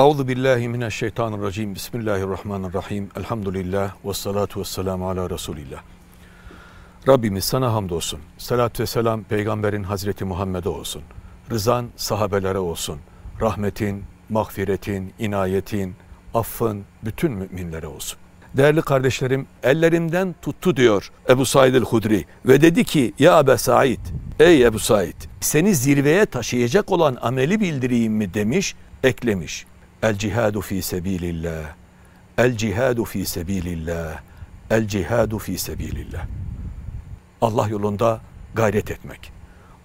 Euzu billahi mineşşeytanirracim. Bismillahirrahmanirrahim. Elhamdülillah ve salatu vesselamu ala Resulillah. Rabbimiz sana hamdolsun. Salat ve selam peygamberin Hazreti Muhammed'e olsun. Rızan sahabelere olsun. Rahmetin, mağfiretin, inayetin, affın bütün müminlere olsun. Değerli kardeşlerim, ellerimden tuttu diyor Ebu Said el-Hudri ve dedi ki: "Ya Ebu Said, ey Ebu Said, seni zirveye taşıyacak olan ameli bildireyim mi?" demiş, eklemiş. El cihadu fi sebilillah. El cihadu fi sebilillah. El cihadu fi sebilillah. Allah yolunda gayret etmek.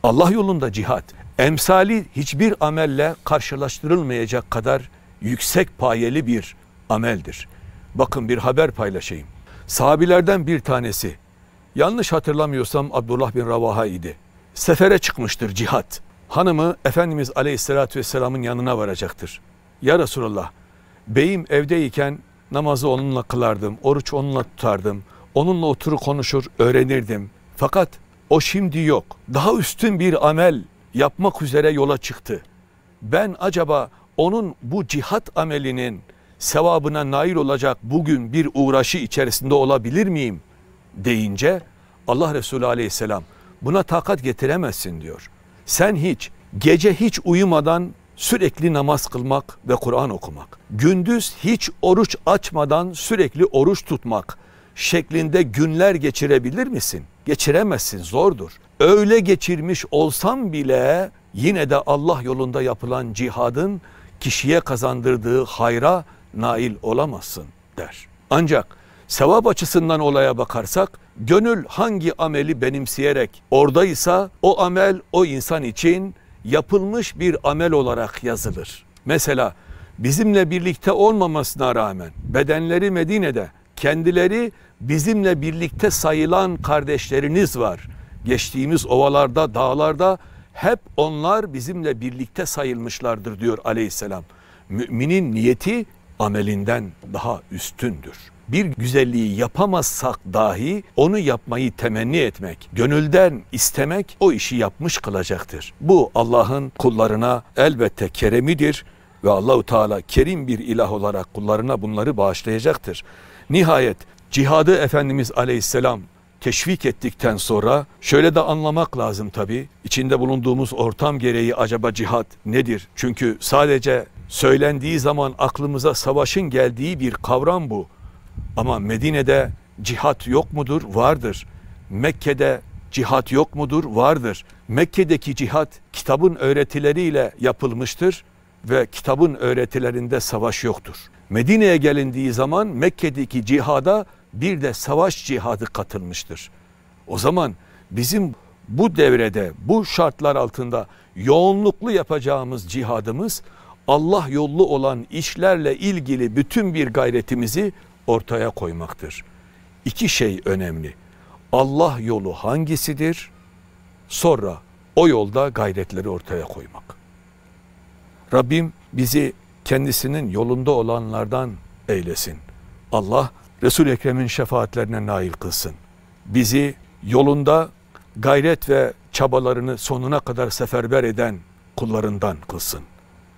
Allah yolunda cihat. Emsali hiçbir amelle karşılaştırılmayacak kadar yüksek payeli bir ameldir. Bakın bir haber paylaşayım. Sahabilerden bir tanesi, yanlış hatırlamıyorsam Abdullah bin Ravaha idi. Sefere çıkmıştır cihat. Hanımı Efendimiz Aleyhisselatü Vesselam'ın yanına varacaktır. Ya Resulallah beyim evdeyken namazı onunla kılardım, oruç onunla tutardım, onunla oturur konuşur öğrenirdim. Fakat o şimdi yok. Daha üstün bir amel yapmak üzere yola çıktı. Ben acaba onun bu cihat amelinin sevabına nail olacak bugün bir uğraşı içerisinde olabilir miyim deyince Allah Resulü aleyhisselam buna takat getiremezsin diyor. Sen hiç gece hiç uyumadan sürekli namaz kılmak ve Kur'an okumak. Gündüz hiç oruç açmadan sürekli oruç tutmak şeklinde günler geçirebilir misin? Geçiremezsin zordur. Öyle geçirmiş olsam bile yine de Allah yolunda yapılan cihadın kişiye kazandırdığı hayra nail olamazsın der. Ancak sevap açısından olaya bakarsak gönül hangi ameli benimseyerek oradaysa o amel o insan için yapılmış bir amel olarak yazılır. Mesela bizimle birlikte olmamasına rağmen bedenleri Medine'de kendileri bizimle birlikte sayılan kardeşleriniz var. Geçtiğimiz ovalarda, dağlarda hep onlar bizimle birlikte sayılmışlardır diyor aleyhisselam. Müminin niyeti amelinden daha üstündür. Bir güzelliği yapamazsak dahi onu yapmayı temenni etmek, gönülden istemek o işi yapmış kılacaktır. Bu Allah'ın kullarına elbette keremidir ve Allahu Teala kerim bir ilah olarak kullarına bunları bağışlayacaktır. Nihayet cihadı Efendimiz Aleyhisselam teşvik ettikten sonra şöyle de anlamak lazım tabi. içinde bulunduğumuz ortam gereği acaba cihat nedir? Çünkü sadece Söylendiği zaman aklımıza savaşın geldiği bir kavram bu. Ama Medine'de cihat yok mudur? Vardır. Mekke'de cihat yok mudur? Vardır. Mekke'deki cihat kitabın öğretileriyle yapılmıştır ve kitabın öğretilerinde savaş yoktur. Medine'ye gelindiği zaman Mekke'deki cihada bir de savaş cihadı katılmıştır. O zaman bizim bu devrede, bu şartlar altında yoğunluklu yapacağımız cihadımız Allah yollu olan işlerle ilgili bütün bir gayretimizi ortaya koymaktır. İki şey önemli. Allah yolu hangisidir? Sonra o yolda gayretleri ortaya koymak. Rabbim bizi kendisinin yolunda olanlardan eylesin. Allah Resul-i Ekrem'in şefaatlerine nail kılsın. Bizi yolunda gayret ve çabalarını sonuna kadar seferber eden kullarından kılsın.